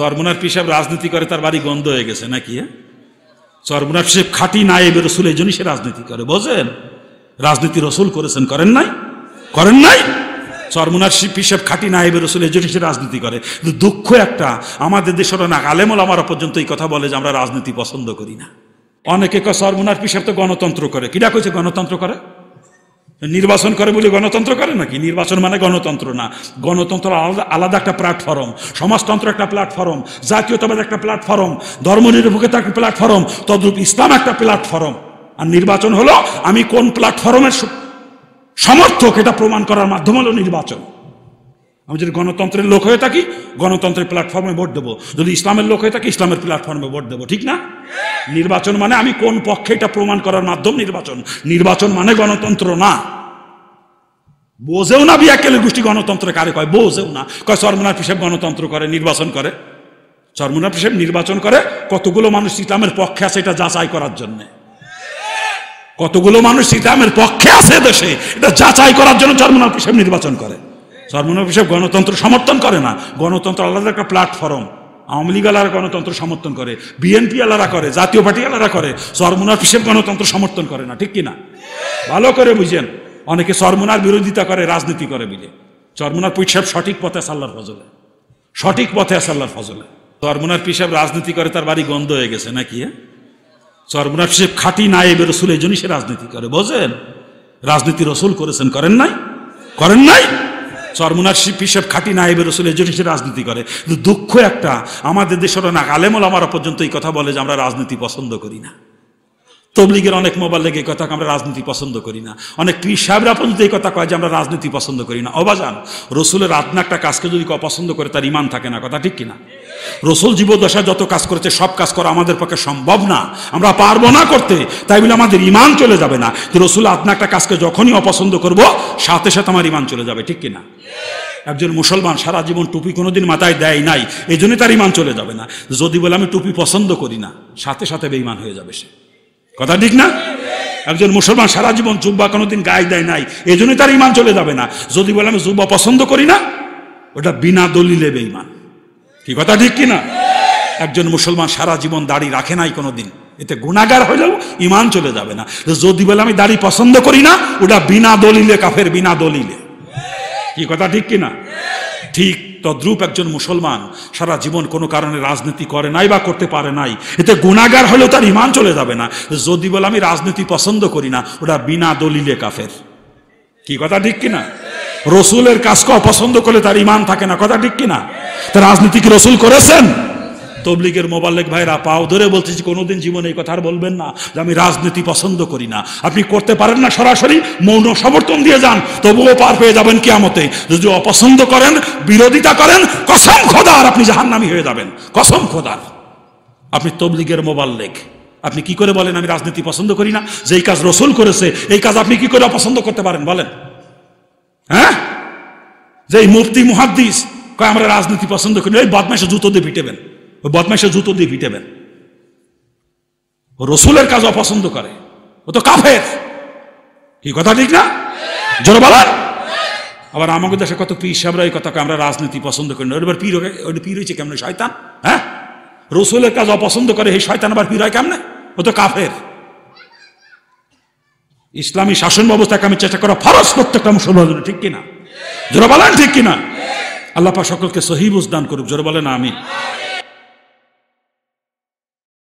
চরমুনার পিসাব রাজনীতি করে তার বাড়ি গন্ধ হয়ে গেছে নাকি হ্যাঁ চরমুনার পিসাব খাটি নাই এবার রসুল এই জন্যই সে রাজনীতি করে বোঝেন রাজনীতি রসুল করেছেন করেন নাই করেন নাই চরমুনার পিসাব খাটি এবার রসুল এই জন্যই সে রাজনীতি করে কিন্তু দুঃখ একটা আমাদের দেশের না আলেমল আমার পর্যন্ত এই কথা বলে যে আমরা রাজনীতি পছন্দ করি না অনেকে চরমুনার পিসাব তো গণতন্ত্র করে কিরা কইছে গণতন্ত্র করে নির্বাচন করে বলে গণতন্ত্র করে নাকি নির্বাচন মানে গণতন্ত্র না গণতন্ত্র আলাদা আলাদা একটা প্ল্যাটফর্ম সমাজতন্ত্র একটা প্ল্যাটফর্ম জাতীয়তাবাদ একটা প্ল্যাটফর্ম ধর্মনিরপেক্ষতা একটা প্ল্যাটফর্ম তদ্রূপ ইসলাম একটা প্ল্যাটফর্ম আর নির্বাচন হলো আমি কোন প্ল্যাটফর্মের সমর্থক এটা প্রমাণ করার মাধ্যম হলো নির্বাচন আমি যদি গণতন্ত্রের লোক হয়ে থাকি গণতন্ত্রের প্ল্যাটফর্মে ভোট দেবো যদি ইসলামের লোক হয়ে থাকি ইসলামের প্ল্যাটফর্মে ভোট দেবো ঠিক না নির্বাচন মানে আমি কোন পক্ষে এটা প্রমাণ করার মাধ্যম নির্বাচন নির্বাচন মানে গণতন্ত্র না বোঝেও না বিয়াকেলের গোষ্ঠী গণতন্ত্র কারে কয় বোঝেও না কয় সরমনাথ হিসেব গণতন্ত্র করে নির্বাচন করে সরমনাথ হিসেব নির্বাচন করে কতগুলো মানুষ ইসলামের পক্ষে আছে এটা যাচাই করার জন্যে কতগুলো মানুষ ইসলামের পক্ষে আছে দেশে এটা যাচাই করার জন্য সরমনাথ হিসেব নির্বাচন করে সরমনাথ হিসেব গণতন্ত্র সমর্থন করে না গণতন্ত্র আলাদা একটা প্ল্যাটফর্ম আওয়ামী লীগ আলারা গণতন্ত্র সমর্থন করে বিএনপি আলারা করে জাতীয় পার্টি আলারা করে সরমনাথ হিসেব গণতন্ত্র সমর্থন করে না ঠিক কিনা ভালো করে বুঝেন অনেকে চরমোনার বিরোধিতা করে রাজনীতি করে বিলে চরমোনার পিসাব সঠিক পথে আছে আল্লাহর ফজলে সঠিক পথে আছে আল্লাহর ফজলে চরমোনার পিসাব রাজনীতি করে তার বাড়ি গন্ধ হয়ে গেছে নাকি হ্যাঁ? চরমোনার পিসাব খাটি না এ রসুল এই জন্যই সে রাজনীতি করে বোঝেন রাজনীতি রসুল করেছেন করেন নাই করেন নাই চরমোনার পিসাব খাটি না এবে রসুল এই জন্য সে রাজনীতি করে কিন্তু দুঃখ একটা আমাদের দেশের না আলেমল আমার পর্যন্ত এই কথা বলে যে আমরা রাজনীতি পছন্দ করি না তবলিগের অনেক মোবাইল লেগে কথা আমরা রাজনীতি পছন্দ করি না অনেক পীর সাহেবরা পর্যন্ত এই কথা কয় যে আমরা রাজনীতি পছন্দ করি না অবাজান রসুলের আপনা একটা কাজকে যদি অপছন্দ করে তার ইমান থাকে না কথা ঠিক কিনা রসুল জীবদশায় যত কাজ করেছে সব কাজ করা আমাদের পক্ষে সম্ভব না আমরা পারবো না করতে তাই বলে আমাদের ইমান চলে যাবে না রসুল আপনা একটা কাজকে যখনই অপছন্দ করব সাথে সাথে আমার ইমান চলে যাবে ঠিক কিনা একজন মুসলমান সারা জীবন টুপি কোনোদিন মাথায় দেয় নাই এই জন্য তার ইমান চলে যাবে না যদি বলে আমি টুপি পছন্দ করি না সাথে সাথে বেইমান হয়ে যাবে সে কথা ঠিক না একজন মুসলমান সারা জীবন জুব্বা কোনোদিন গায়ে দেয় নাই এই জন্যই তার ইমান চলে যাবে না যদি বলে আমি জুব্বা পছন্দ করি না ওটা বিনা দলিলে বেঈমান কি কথা ঠিক কিনা একজন মুসলমান সারা জীবন দাড়ি রাখে নাই কোনোদিন এতে গুণাগার হইলেও ইমান চলে যাবে না যদি বলে আমি দাড়ি পছন্দ করি না ওটা বিনা দলিলে কাফের বিনা দলিলে কি কথা ঠিক কিনা ঠিক তদ্রূপ একজন মুসলমান সারা জীবন কোনো কারণে রাজনীতি করে নাই বা করতে পারে নাই এতে গুণাগার হলেও তার ইমান চলে যাবে না যদি বলে আমি রাজনীতি পছন্দ করি না ওটা বিনা দলিলে কাফের কি কথা ঠিক কিনা রসুলের কাজকে অপছন্দ করলে তার ইমান থাকে না কথা ঠিক কিনা তা রাজনীতি কি রসুল করেছেন তবলিগের মোবাল্লিক ভাইরা পাও ধরে বলছি যে কোনোদিন জীবনে এই কথা আর বলবেন না যে আমি রাজনীতি পছন্দ করি না আপনি করতে পারেন না সরাসরি মৌন সমর্থন দিয়ে যান তবুও পার পেয়ে যাবেন আমতে যদি অপছন্দ করেন বিরোধিতা করেন কসম খোদার আপনি জাহান্নামি হয়ে যাবেন কসম খোদার আপনি তবলিগের মোবাল্লিক আপনি কি করে বলেন আমি রাজনীতি পছন্দ করি না যেই কাজ রসুল করেছে এই কাজ আপনি কি করে অপছন্দ করতে পারেন বলেন হ্যাঁ যে এই মুফতি মুহাদ্দিস কয় আমরা রাজনীতি পছন্দ করি এই বদমাসে জুতো দিয়ে ভিটেবেন ওই বদমাইশে জুতো দিয়ে পিটাবেন রসুলের কাজ অপছন্দ করে ও তো কাফের কি কথা ঠিক না জোর বলার আবার আমাকে দেশে কত পীর সাহেবরা এই কথাকে আমরা রাজনীতি পছন্দ করি না এবার পীর ওটা পীর হয়েছে কেমন শয়তান হ্যাঁ রসুলের কাজ অপছন্দ করে এই শয়তান আবার পীর হয় কেমনে ও তো কাফের ইসলামী শাসন ব্যবস্থাকে আমি চেষ্টা করা ফরস প্রত্যেকটা মুসলমান ঠিক কিনা জোর বলেন ঠিক কিনা আল্লাহ সকলকে সহিবুজ দান করুক জোর বলেন আমি